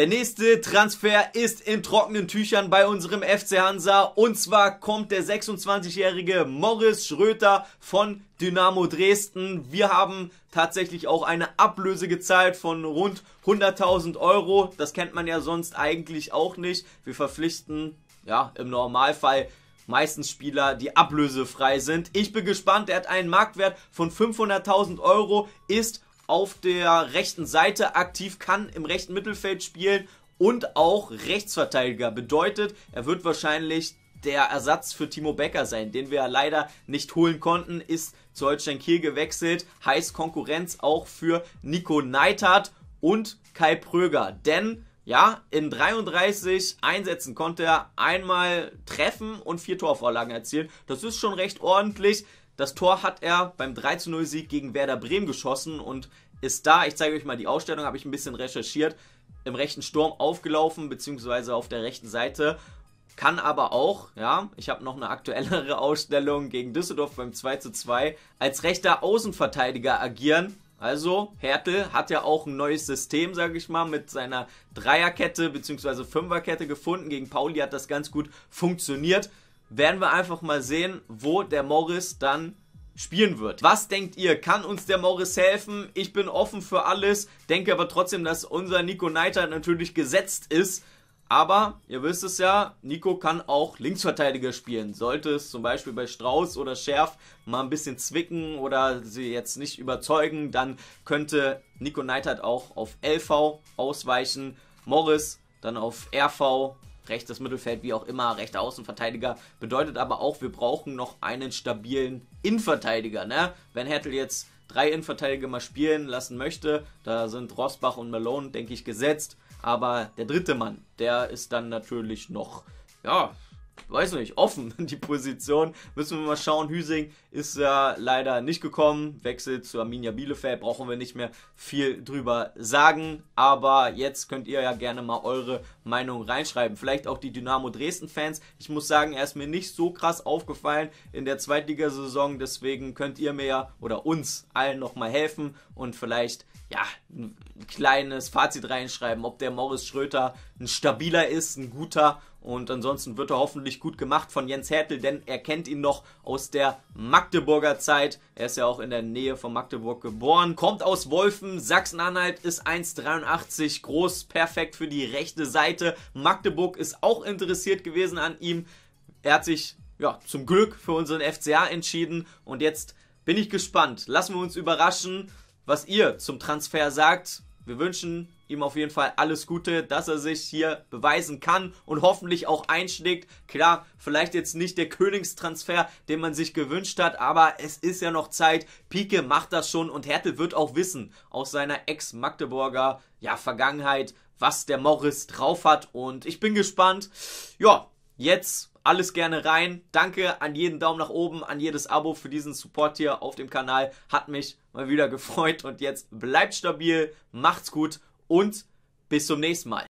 Der nächste Transfer ist in trockenen Tüchern bei unserem FC Hansa. Und zwar kommt der 26-jährige Morris Schröter von Dynamo Dresden. Wir haben tatsächlich auch eine Ablöse gezahlt von rund 100.000 Euro. Das kennt man ja sonst eigentlich auch nicht. Wir verpflichten, ja, im Normalfall meistens Spieler, die ablösefrei sind. Ich bin gespannt. Er hat einen Marktwert von 500.000 Euro, ist auf der rechten Seite aktiv, kann im rechten Mittelfeld spielen und auch Rechtsverteidiger. Bedeutet, er wird wahrscheinlich der Ersatz für Timo Becker sein, den wir leider nicht holen konnten, ist zu Holstein Kiel gewechselt. Heißt Konkurrenz auch für Nico Neithardt und Kai Pröger. Denn ja, in 33 Einsätzen konnte er einmal treffen und vier Torvorlagen erzielen. Das ist schon recht ordentlich. Das Tor hat er beim 3-0-Sieg gegen Werder Bremen geschossen und ist da, ich zeige euch mal die Ausstellung, habe ich ein bisschen recherchiert, im rechten Sturm aufgelaufen, beziehungsweise auf der rechten Seite. Kann aber auch, ja, ich habe noch eine aktuellere Ausstellung gegen Düsseldorf beim 2-2, als rechter Außenverteidiger agieren. Also, Hertel hat ja auch ein neues System, sage ich mal, mit seiner Dreierkette bzw. Fünferkette gefunden. Gegen Pauli hat das ganz gut funktioniert werden wir einfach mal sehen, wo der Morris dann spielen wird. Was denkt ihr? Kann uns der Morris helfen? Ich bin offen für alles, denke aber trotzdem, dass unser Nico Neiter natürlich gesetzt ist. Aber ihr wisst es ja, Nico kann auch Linksverteidiger spielen. Sollte es zum Beispiel bei Strauß oder Schärf mal ein bisschen zwicken oder sie jetzt nicht überzeugen, dann könnte Nico Neidhardt auch auf LV ausweichen, Morris dann auf RV rechtes Mittelfeld, wie auch immer, rechter Außenverteidiger. Bedeutet aber auch, wir brauchen noch einen stabilen Innenverteidiger. Ne? Wenn Hertel jetzt drei Innenverteidiger mal spielen lassen möchte, da sind Rosbach und Malone, denke ich, gesetzt. Aber der dritte Mann, der ist dann natürlich noch, ja, weiß nicht, offen, die Position. Müssen wir mal schauen. Hüsing ist ja leider nicht gekommen. Wechsel zu Arminia Bielefeld. Brauchen wir nicht mehr viel drüber sagen. Aber jetzt könnt ihr ja gerne mal eure Meinung reinschreiben. Vielleicht auch die Dynamo Dresden-Fans. Ich muss sagen, er ist mir nicht so krass aufgefallen in der Zweitligasaison. Deswegen könnt ihr mir ja oder uns allen nochmal helfen und vielleicht ja, ein kleines Fazit reinschreiben, ob der Morris Schröter ein stabiler ist, ein guter und ansonsten wird er hoffentlich gut gemacht von Jens Hertel, denn er kennt ihn noch aus der Magdeburger Zeit. Er ist ja auch in der Nähe von Magdeburg geboren, kommt aus Wolfen, Sachsen-Anhalt, ist 1,83 groß, perfekt für die rechte Seite. Magdeburg ist auch interessiert gewesen an ihm. Er hat sich ja zum Glück für unseren FCA entschieden und jetzt bin ich gespannt. Lassen wir uns überraschen, was ihr zum Transfer sagt. Wir wünschen ihm auf jeden Fall alles Gute, dass er sich hier beweisen kann und hoffentlich auch einschlägt. Klar, vielleicht jetzt nicht der Königstransfer, den man sich gewünscht hat, aber es ist ja noch Zeit. Pike macht das schon und Hertel wird auch wissen aus seiner Ex-Magdeburger ja, Vergangenheit, was der Morris drauf hat und ich bin gespannt. Ja, jetzt alles gerne rein. Danke an jeden Daumen nach oben, an jedes Abo für diesen Support hier auf dem Kanal. Hat mich mal wieder gefreut und jetzt bleibt stabil, macht's gut und bis zum nächsten Mal.